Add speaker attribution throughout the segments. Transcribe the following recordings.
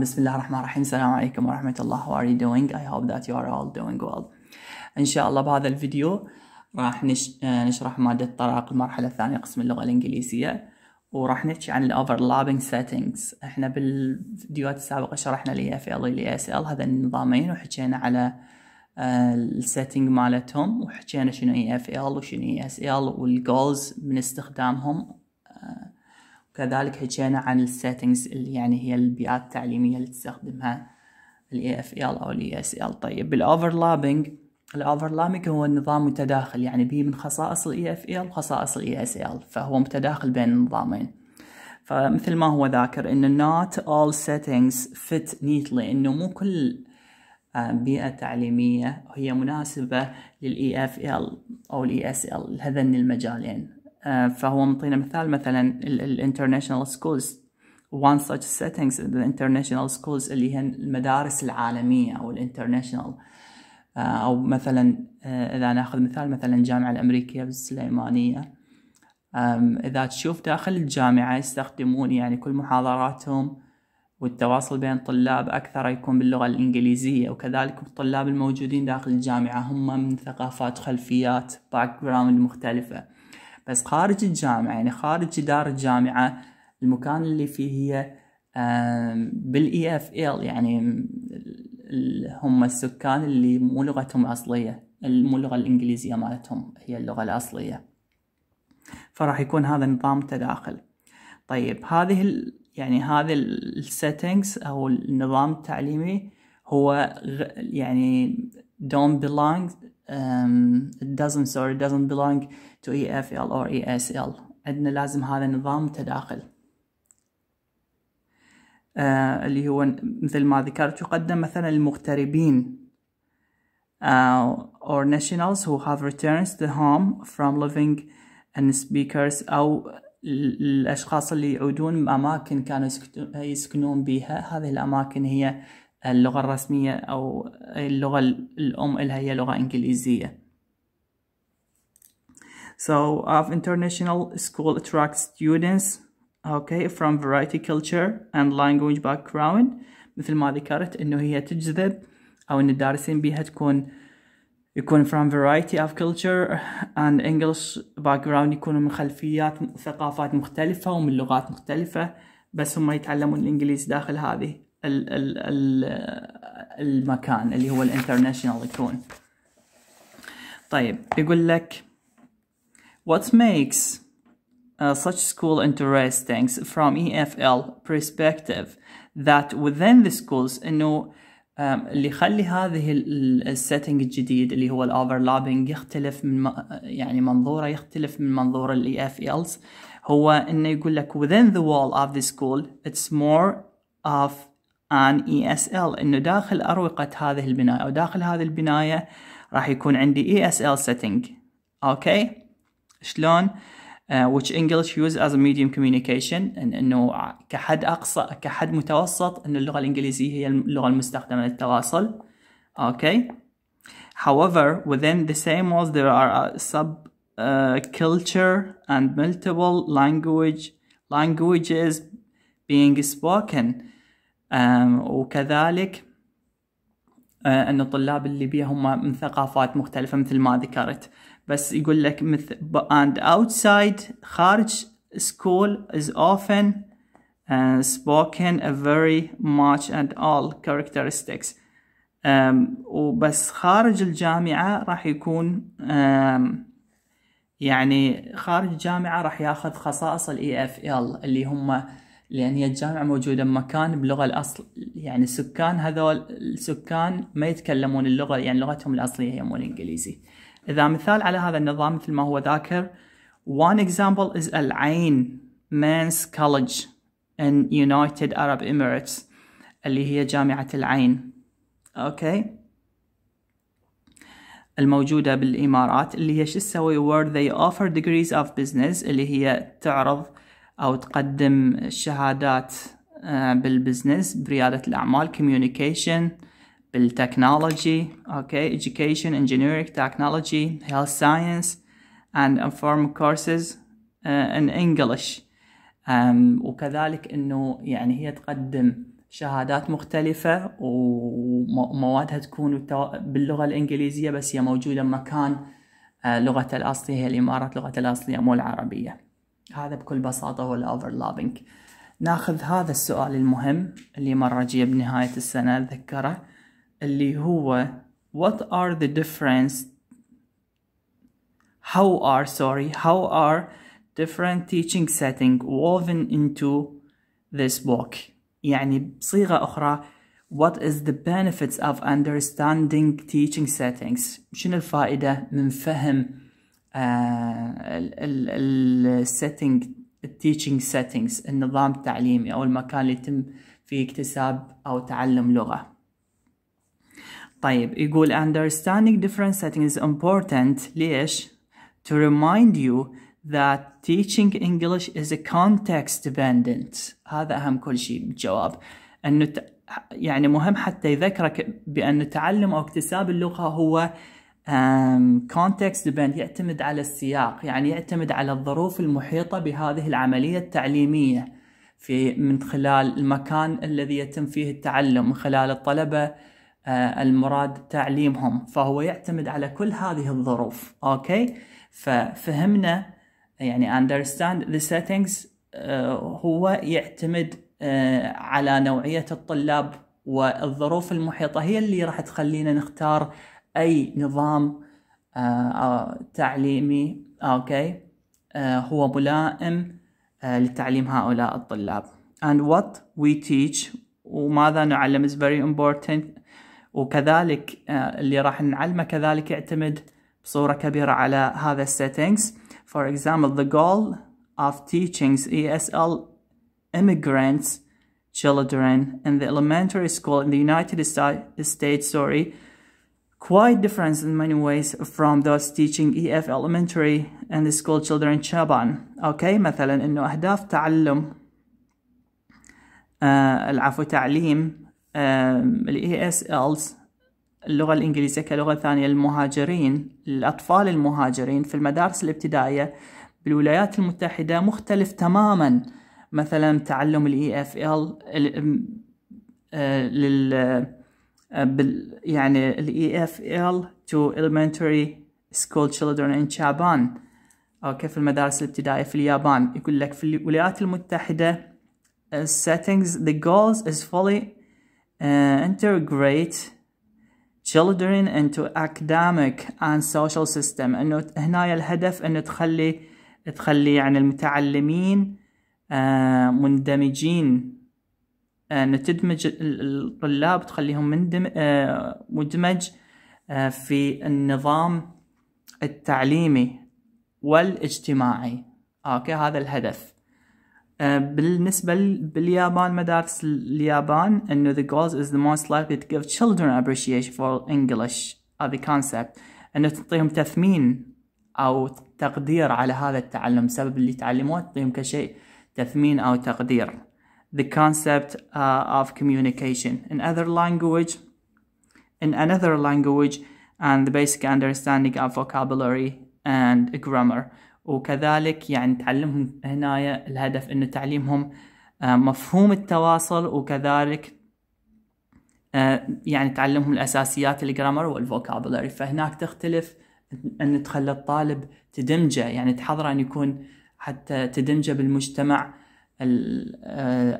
Speaker 1: بسم الله الرحمن الرحيم السلام عليكم ورحمة الله How are you doing? I hope that you are all doing well. إن شاء الله بهذا الفيديو راح نش... Uh, نشرح مادة طلاق المرحلة الثانية قسم اللغة الإنجليزية وراح نحكي عن Overlapping Settings احنا بالفيديوهات السابقة شرحنا ال EFL وال ESL هذا النظامين وحكينا على uh, Setting مالتهم وحكينا شنو EFL وشنو ESL والجولز من استخدامهم كذلك حكينا عن السيتنجز اللي يعني هي البيئات التعليمية اللي تستخدمها ال AFL e أو ال ESL e طيب بالأوفرلابينج الأوفرلابنج هو النظام متداخل يعني به من خصائص ال AFL e وخصائص ال ESL فهو متداخل بين النظامين فمثل ما هو ذاكر إن not all settings fit neatly إنه مو كل آه، بيئة تعليمية هي مناسبة لل EFL أو ال ESL لهذين المجالين آه، فهو مطينا مثال مثلا الانترناشونال سكولز one such settings the international schools اللي هي المدارس العالمية أو الانترناشونال آه، أو مثلا آه، إذا ناخذ مثال مثلا الجامعة الأمريكية بالسليمانية إذا تشوف داخل الجامعة يستخدمون يعني كل محاضراتهم والتواصل بين الطلاب أكثر يكون باللغة الإنجليزية وكذلك الطلاب الموجودين داخل الجامعة هم من ثقافات خلفيات باك جراوند مختلفة بس خارج الجامعة يعني خارج جدار الجامعة المكان اللي فيه هي بالاي e يعني اف ال يعني هم السكان اللي مو لغتهم الاصليه مو اللغه الانجليزيه مالتهم هي اللغه الاصليه فراح يكون هذا نظام تداخل طيب هذه ال يعني هذا السيتنجز او النظام التعليمي هو يعني don't belong um, it doesn't sorry it doesn't belong to EFL or ESL عندنا لازم هذا نظام تداخل uh, اللي هو مثل ما ذكرت يقدم مثلا المغتربين uh, آه، or nationals who have returned to home from living and speakers أو الأشخاص اللي يعودون من أماكن كانوا يسكنون بها هذه الأماكن هي اللغة الرسمية أو اللغة الأم إلها هي لغة إنجليزية So of international school attracts students okay from variety culture and language background مثل ما ذكرت انه هي تجذب او ان الدارسين بيها تكون يكون from variety of culture and English background يكونوا من خلفيات ثقافات مختلفة ومن لغات مختلفة بس هم يتعلمون الإنجليزي داخل هذه ال ال ال المكان اللي هو الانترناشنال يكون طيب يقول لك what makes uh, such school interesting from EFL perspective that within the schools انه um, اللي يخلي هذه السيتنج الجديد اللي هو الاوفرلابنج يختلف من يعني منظوره يختلف من منظور ال EFLs هو انه يقول لك within the wall of the school it's more of ان اي اس ال انه داخل اروقه هذه البنايه او داخل هذه البنايه راح يكون عندي اي اس ال سيتنج اوكي شلون uh, which English use as a medium communication إن انه كحد اقصى كحد متوسط انه اللغه الانجليزيه هي اللغه المستخدمه للتواصل اوكي however within the same walls there are sub uh, culture and multiple language languages being spoken وكذلك أه، أن الطلاب اللي بيها هم من ثقافات مختلفة مثل ما ذكرت بس يقول لك مثل and outside خارج school is often uh, spoken a very much and all characteristics um, وبس خارج الجامعة راح يكون um, يعني خارج الجامعة راح ياخذ خصائص ال EFL اللي هم لأن هي الجامعة موجودة بمكان بلغة الأصل يعني السكان هذول السكان ما يتكلمون اللغة يعني لغتهم الأصلية هي مو الإنجليزي إذا مثال على هذا النظام مثل ما هو ذاكر One example is العين Men's College in United Arab Emirates اللي هي جامعة العين أوكي الموجودة بالإمارات اللي هي شو تسوي where they offer degrees of business اللي هي تعرض او تقدم الشهادات آه، بالبزنس برياده الاعمال كوميونيكيشن بالتكنولوجي اوكي education engineering technology health science and inform courses uh, in English um, وكذلك انه يعني هي تقدم شهادات مختلفة وموادها تكون باللغة الإنجليزية بس هي موجودة مكان آه، لغة الأصلية هي الإمارات لغة الأصلية مو العربية هذا بكل بساطة هو الأوفرلابينج ناخذ هذا السؤال المهم اللي مرة جيه بنهاية السنة أتذكره اللي هو What are the difference How are sorry How are different teaching setting woven into this book يعني بصيغة أخرى What is the benefits of understanding teaching settings شنو الفائدة من فهم السيتنج التيتشنج سيتنجز النظام التعليمي او المكان اللي يتم فيه اكتساب او تعلم لغه طيب يقول understanding different settings is important ليش to remind you that teaching English is a context dependent هذا أهم كل شيء بالجواب أنه يعني مهم حتى يذكرك بأن تعلم أو اكتساب اللغة هو كونتكست ديبند يعتمد على السياق يعني يعتمد على الظروف المحيطة بهذه العملية التعليمية في من خلال المكان الذي يتم فيه التعلم من خلال الطلبة آه، المراد تعليمهم فهو يعتمد على كل هذه الظروف اوكي ففهمنا يعني understand the settings آه، هو يعتمد آه، على نوعية الطلاب والظروف المحيطة هي اللي راح تخلينا نختار اي نظام تعليمي اوكي هو ملائم لتعليم هؤلاء الطلاب and what we teach وماذا نعلم is very important وكذلك اللي راح نعلمه كذلك يعتمد بصورة كبيرة على هذا settings for example the goal of teaching ESL immigrants children in the elementary school in the United States sorry quite different in many ways from those teaching EF elementary and the school children Shaban. Okay, مثلا انه اهداف تعلم آه العفو تعليم آه ال ESLs اللغة الإنجليزية كلغة ثانية للمهاجرين الأطفال المهاجرين في المدارس الابتدائية بالولايات المتحدة مختلف تماما مثلا تعلم ال EFL آه، لل بال يعني ال EFL to elementary school children in Japan أو كيف المدارس الابتدائية في اليابان يقول لك في الولايات المتحدة settings the goals is fully uh, integrate children into academic and social system انه هنا الهدف انه تخلي تخلي يعني المتعلمين uh, مندمجين ان آه، تدمج الطلاب تخليهم مندم آه، مدمج آه، في النظام التعليمي والاجتماعي اوكي هذا الهدف بالنسبة باليابان مدارس اليابان انه the goals is the most likely to give children appreciation for English the concept انه تعطيهم تثمين او تقدير على هذا التعلم سبب اللي تعلموه تعطيهم كشيء تثمين او تقدير the concept uh, of communication. In other language, in another language, and the basic understanding of vocabulary and grammar. وكذلك يعني تعلمهم هنايا الهدف انه تعليمهم آه، مفهوم التواصل وكذلك آه، يعني تعلمهم الاساسيات الجرامر والفوكابولري فهناك تختلف ان تخلي الطالب تدمجه يعني تحضره ان يكون حتى تدمجه بالمجتمع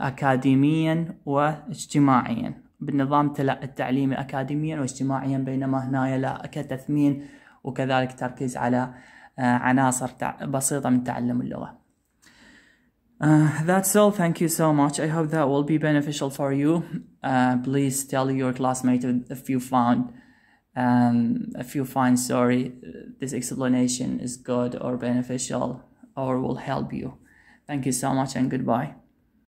Speaker 1: أكاديميا واجتماعيا بالنظام التعليمي أكاديميا واجتماعيا بينما هنا لا كتثمين وكذلك تركيز على عناصر بسيطة من تعلم اللغة Uh, that's all. Thank you so much. I hope that will be beneficial for you. Uh, please tell your classmate if you found, um, if you find, sorry, this explanation is good or beneficial or will help you. Thank you so much and goodbye.